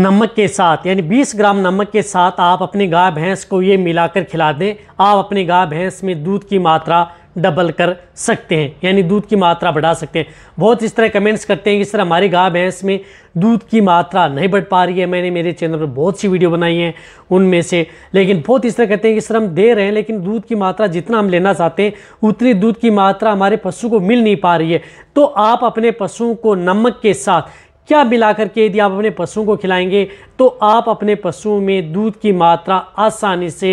नमक के साथ यानी 20 ग्राम नमक के साथ आप अपने गाय भैंस को ये मिलाकर खिला दें आप अपने गाय भैंस में दूध की मात्रा डबल कर सकते हैं यानी दूध की मात्रा बढ़ा सकते हैं बहुत इस तरह कमेंट्स करते हैं कि सर हमारी गाय भैंस में दूध की मात्रा नहीं बढ़ पा रही है मैंने मेरे चैनल पर बहुत सी वीडियो बनाई हैं उनमें से लेकिन बहुत इस तरह कहते हैं कि सर हम दे रहे हैं लेकिन दूध की मात्रा जितना हम लेना चाहते हैं उतनी दूध की मात्रा हमारे पशु को मिल नहीं पा रही है तो आप अपने पशुओं को नमक के साथ क्या मिला करके यदि आप अपने पशुओं को खिलाएंगे तो आप अपने पशुओं में दूध की मात्रा आसानी से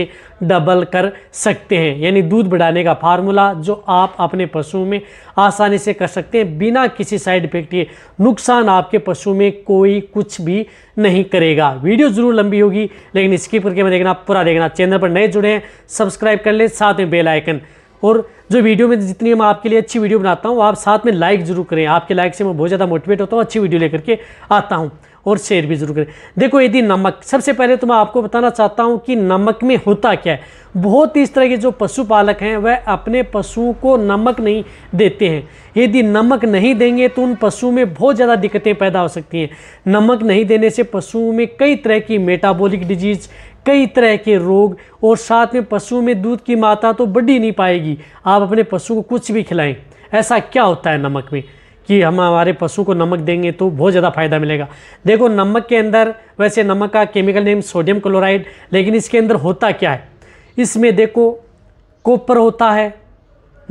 डबल कर सकते हैं यानी दूध बढ़ाने का फार्मूला जो आप अपने पशुओं में आसानी से कर सकते हैं बिना किसी साइड इफेक्ट के नुकसान आपके पशु में कोई कुछ भी नहीं करेगा वीडियो ज़रूर लंबी होगी लेकिन स्किप करके मैं देखना पूरा देखना चैनल पर नए जुड़े हैं सब्सक्राइब कर लें साथ में बेलाइकन और जो वीडियो में जितनी मैं आपके लिए अच्छी वीडियो बनाता हूँ आप साथ में लाइक ज़रूर करें आपके लाइक से मैं बहुत ज़्यादा मोटिवेट होता हूँ अच्छी वीडियो लेकर के आता हूँ और शेयर भी ज़रूर करें देखो यदि नमक सबसे पहले तो मैं आपको बताना चाहता हूँ कि नमक में होता क्या है बहुत ही इस तरह के जो पशुपालक हैं वह अपने पशुओं को नमक नहीं देते हैं यदि नमक नहीं देंगे तो उन पशुओं में बहुत ज़्यादा दिक्कतें पैदा हो सकती हैं नमक नहीं देने से पशुओं में कई तरह की मेटाबॉलिक डिजीज़ कई तरह के रोग और साथ में पशुओं में दूध की मात्रा तो बढ़ी नहीं पाएगी आप अपने पशु को कुछ भी खिलाएं ऐसा क्या होता है नमक में कि हम हमारे पशु को नमक देंगे तो बहुत ज़्यादा फायदा मिलेगा देखो नमक के अंदर वैसे नमक का केमिकल नेम सोडियम क्लोराइड लेकिन इसके अंदर होता क्या है इसमें देखो कॉपर होता है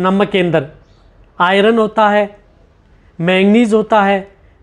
नमक के अंदर आयरन होता है मैंगनीज होता है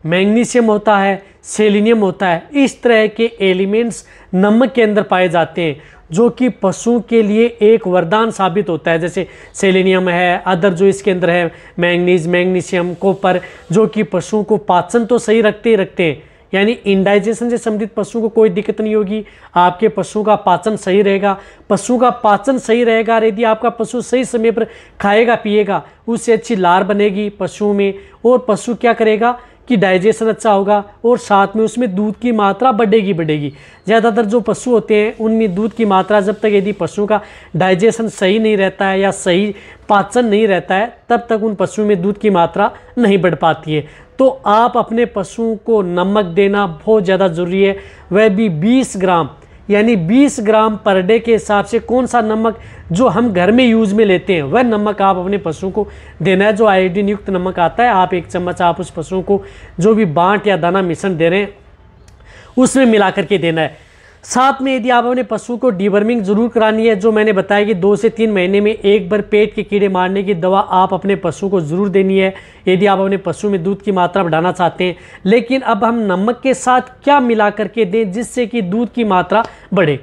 मैग्नीशियम होता है सेलिनियम होता है इस तरह के एलिमेंट्स नमक के अंदर पाए जाते हैं जो कि पशुओं के लिए एक वरदान साबित होता है जैसे सेलिनियम है अदर जो इसके अंदर है मैंगनीज मैग्नीशियम कॉपर जो कि पशुओं को पाचन तो सही रखते ही रखते हैं यानी इंडाइजेशन से संबंधित पशुओं को कोई दिक्कत नहीं होगी आपके पशु का पाचन सही रहेगा पशु का पाचन सही रहेगा यदि आपका पशु सही समय पर खाएगा पिएगा उससे अच्छी लार बनेगी पशुओं में और पशु क्या करेगा कि डाइजेशन अच्छा होगा और साथ में उसमें दूध की मात्रा बढ़ेगी बढ़ेगी ज़्यादातर जो पशु होते हैं उनमें दूध की मात्रा जब तक यदि पशु का डाइजेशन सही नहीं रहता है या सही पाचन नहीं रहता है तब तक उन पशुओं में दूध की मात्रा नहीं बढ़ पाती है तो आप अपने पशुओं को नमक देना बहुत ज़्यादा ज़रूरी है वह भी बीस ग्राम यानी 20 ग्राम पर डे के हिसाब से कौन सा नमक जो हम घर में यूज़ में लेते हैं वह नमक आप अपने पशुओं को देना है जो आयोडीन युक्त नमक आता है आप एक चम्मच आप उस पशुओं को जो भी बाँट या दाना मिश्रण दे रहे हैं उसमें मिला करके देना है साथ में यदि आप अपने पशु को डिवर्मिंग ज़रूर करानी है जो मैंने बताया कि दो से तीन महीने में एक बार पेट के कीड़े मारने की दवा आप अपने पशु को ज़रूर देनी है यदि आप अपने पशु में दूध की मात्रा बढ़ाना चाहते हैं लेकिन अब हम नमक के साथ क्या मिला करके दें जिससे कि दूध की मात्रा बढ़े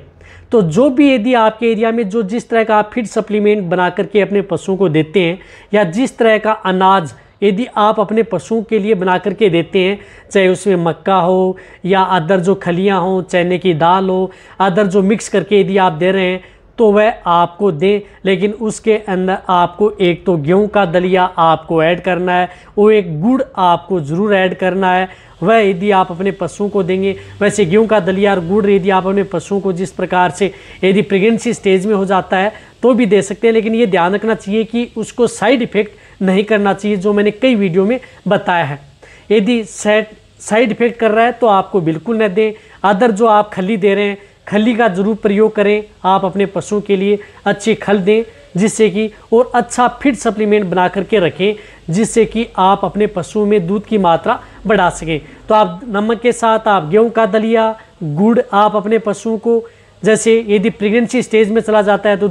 तो जो भी यदि आपके एरिया में जो जिस तरह का आप फीड सप्लीमेंट बना करके अपने पशुओं को देते हैं या जिस तरह का अनाज यदि आप अपने पशुओं के लिए बना करके देते हैं चाहे उसमें मक्का हो या अदर जो खलियाँ हों चने की दाल हो अदर जो मिक्स करके यदि आप दे रहे हैं तो वह आपको दें लेकिन उसके अंदर आपको एक तो गेहूं का दलिया आपको ऐड करना है वो एक गुड़ आपको ज़रूर ऐड करना है वह यदि आप अपने पशुओं को देंगे वैसे गेहूं का दलिया और गुड़ यदि आप अपने पशुओं को जिस प्रकार से यदि प्रेगनेंसी स्टेज में हो जाता है तो भी दे सकते हैं लेकिन ये ध्यान रखना चाहिए कि उसको साइड इफ़ेक्ट नहीं करना चाहिए जो मैंने कई वीडियो में बताया है यदि सेट साइड इफेक्ट कर रहा है तो आपको बिल्कुल न दें अदर जो आप खली दे रहे हैं खली का ज़रूर प्रयोग करें आप अपने पशुओं के लिए अच्छी खल दें जिससे कि और अच्छा फिट सप्लीमेंट बना करके रखें जिससे कि आप अपने पशुओं में दूध की मात्रा बढ़ा सकें तो आप नमक के साथ आप गेहूं का दलिया गुड़ आप अपने पशुओं को जैसे यदि प्रेगनेंसी स्टेज में चला जाता है तो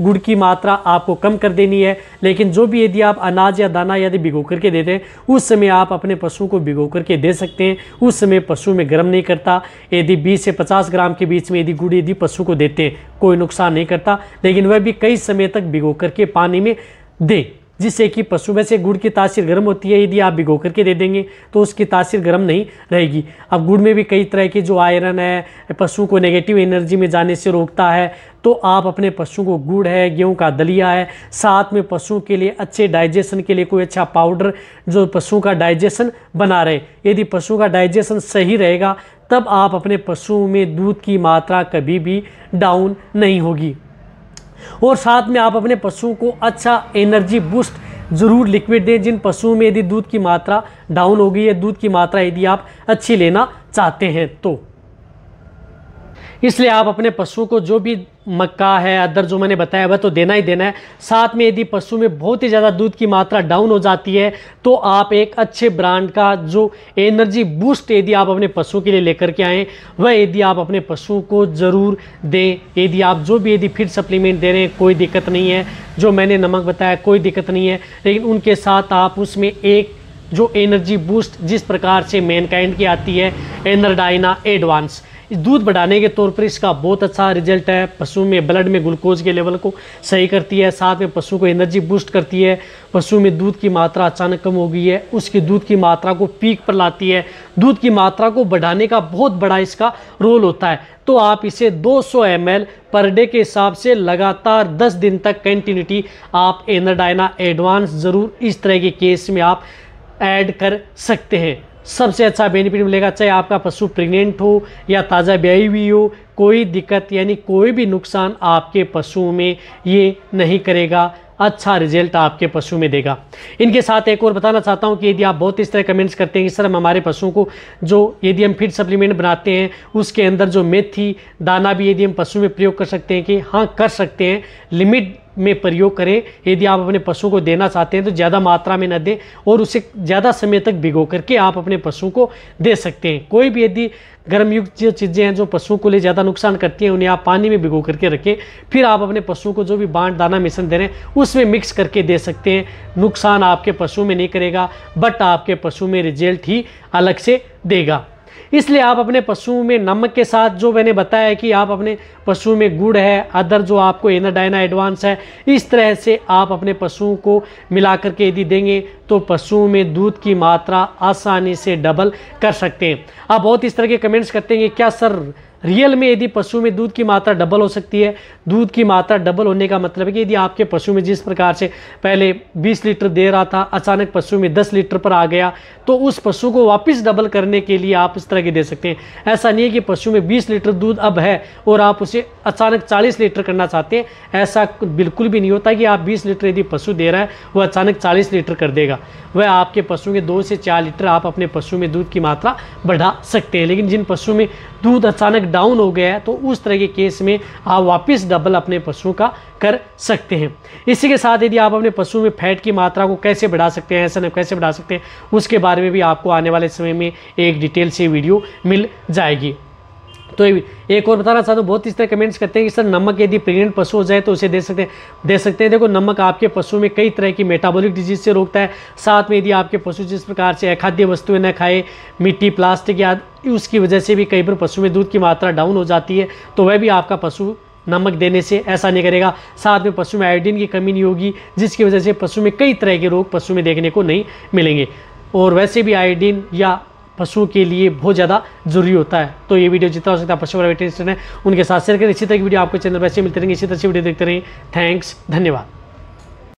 गुड़ की मात्रा आपको कम कर देनी है लेकिन जो भी यदि आप अनाज या दाना यदि भिगो करके देते हैं उस समय आप अपने पशु को भिगो करके दे सकते हैं उस समय पशु में गर्म नहीं करता यदि 20 से 50 ग्राम के बीच में यदि गुड़ यदि पशु को देते हैं कोई नुकसान नहीं करता लेकिन वह भी कई समय तक भिगो करके पानी में दें जिससे कि पशु में से गुड़ की तासीर गर्म होती है यदि आप भिगो करके दे देंगे तो उसकी तासीर गर्म नहीं रहेगी अब गुड़ में भी कई तरह के जो आयरन है पशु को नेगेटिव एनर्जी में जाने से रोकता है तो आप अपने पशुओं को गुड़ है गेहूं का दलिया है साथ में पशुओं के लिए अच्छे डाइजेशन के लिए कोई अच्छा पाउडर जो पशुओं का डाइजेशन बना रहे यदि पशुओं का डाइजेशन सही रहेगा तब आप अपने पशुओं में दूध की मात्रा कभी भी डाउन नहीं होगी और साथ में आप अपने पशुओं को अच्छा एनर्जी बूस्ट ज़रूर लिक्विड दें जिन पशुओं में यदि दूध की मात्रा डाउन हो गई है दूध की मात्रा यदि आप अच्छी लेना चाहते हैं तो इसलिए आप अपने पशुओं को जो भी मक्का है अदर जो मैंने बताया वह तो देना ही देना है साथ में यदि पशु में बहुत ही ज़्यादा दूध की मात्रा डाउन हो जाती है तो आप एक अच्छे ब्रांड का जो एनर्जी बूस्ट यदि आप अपने पशु के लिए लेकर के आएँ वह यदि आप अपने पशु को ज़रूर दें यदि आप जो भी यदि फिर सप्लीमेंट दे रहे हैं कोई दिक्कत नहीं है जो मैंने नमक बताया कोई दिक्कत नहीं है लेकिन उनके साथ आप उसमें एक जो एनर्जी बूस्ट जिस प्रकार से मैनकाइंड की आती है एनरडाइना एडवांस दूध बढ़ाने के तौर पर इसका बहुत अच्छा रिजल्ट है पशु में ब्लड में ग्लूकोज के लेवल को सही करती है साथ में पशु को एनर्जी बूस्ट करती है पशु में दूध की मात्रा अचानक कम हो गई है उसकी दूध की मात्रा को पीक पर लाती है दूध की मात्रा को बढ़ाने का बहुत बड़ा इसका रोल होता है तो आप इसे 200 सौ पर डे के हिसाब से लगातार 10 दिन तक कंटिन्यूटी आप एनरडाइना एडवांस ज़रूर इस तरह के केस में आप ऐड कर सकते हैं सबसे अच्छा बेनिफिट मिलेगा चाहे आपका पशु प्रेग्नेंट हो या ताज़ा ब्याई हुई हो कोई दिक्कत यानी कोई भी नुकसान आपके पशुओं में ये नहीं करेगा अच्छा रिजल्ट आपके पशु में देगा इनके साथ एक और बताना चाहता हूँ कि यदि आप बहुत इस तरह कमेंट्स करते हैं कि सर हम हमारे पशुओं को जो यदि हम फीड सप्लीमेंट बनाते हैं उसके अंदर जो मेथी दाना भी यदि हम पशु में प्रयोग कर सकते हैं कि हाँ कर सकते हैं लिमिट में प्रयोग करें यदि आप अपने पशु को देना चाहते हैं तो ज़्यादा मात्रा में न दें और उसे ज़्यादा समय तक भिगो करके आप अपने पशु को दे सकते हैं कोई भी यदि गर्मयुक्त जो चीज़ें हैं जो पशुओं को लिए ज़्यादा नुकसान करती हैं उन्हें आप पानी में भिगो करके रखें फिर आप अपने पशुओं को जो भी बांट दाना मिश्रण दे रहे हैं उसमें मिक्स करके दे सकते हैं नुकसान आपके पशु में नहीं करेगा बट आपके पशु में रिजल्ट ही अलग से देगा इसलिए आप अपने पशुओं में नमक के साथ जो मैंने बताया कि आप अपने पशुओं में गुड़ है अदर जो आपको एनाडाइना एडवांस है इस तरह से आप अपने पशुओं को मिला करके यदि देंगे तो पशुओं में दूध की मात्रा आसानी से डबल कर सकते हैं आप बहुत इस तरह के कमेंट्स करते हैं क्या सर रियल में यदि पशु में दूध की मात्रा डबल हो सकती है दूध की मात्रा डबल होने का मतलब है कि यदि आपके पशु में जिस प्रकार से पहले 20 लीटर दे रहा था अचानक पशु में 10 लीटर पर आ गया तो उस पशु को वापस डबल करने के लिए आप इस तरह के दे सकते हैं ऐसा नहीं है कि पशु में बीस लीटर दूध अब है और आप उसे अचानक चालीस लीटर करना चाहते हैं ऐसा बिल्कुल भी नहीं होता कि आप बीस लीटर यदि पशु दे रहा है वह अचानक चालीस लीटर कर देगा वह आपके पशु के दो से चार लीटर आप अपने पशु में दूध की मात्रा बढ़ा सकते हैं लेकिन जिन पशु में दूध अचानक डाउन हो गया है तो उस तरह के केस में आप वापस डबल अपने पशुओं का कर सकते हैं इसी के साथ यदि आप अपने पशुओं में फैट की मात्रा को कैसे बढ़ा सकते हैं ऐसा कैसे बढ़ा सकते हैं उसके बारे में भी आपको आने वाले समय में एक डिटेल से वीडियो मिल जाएगी तो एक और बताना चाहता हूँ तो बहुत इस तरह कमेंट्स करते हैं कि सर नमक यदि प्रेग्नेंट पशु हो जाए तो उसे दे सकते हैं दे सकते हैं देखो नमक आपके पशु में कई तरह की मेटाबॉलिक डिजीज से रोकता है साथ में यदि आपके पशु जिस प्रकार से अखाद्य वस्तुएं न खाए मिट्टी प्लास्टिक या उसकी वजह से भी कई बार पशु में दूध की मात्रा डाउन हो जाती है तो वह भी आपका पशु नमक देने से ऐसा नहीं करेगा साथ में पशु में आयोडीन की कमी नहीं होगी जिसकी वजह से पशु में कई तरह के रोग पशु में देखने को नहीं मिलेंगे और वैसे भी आयोडीन या पशुओं के लिए बहुत ज़्यादा जरूरी होता है तो ये वीडियो जितना हो सकता है पशु वाला वेटेंशन है उनके साथ शेयर करें इसी तरह की वीडियो आपको चैनल पर अच्छी मिलते रहेंगे इसी तरह से वीडियो देखते रहें थैंक्स धन्यवाद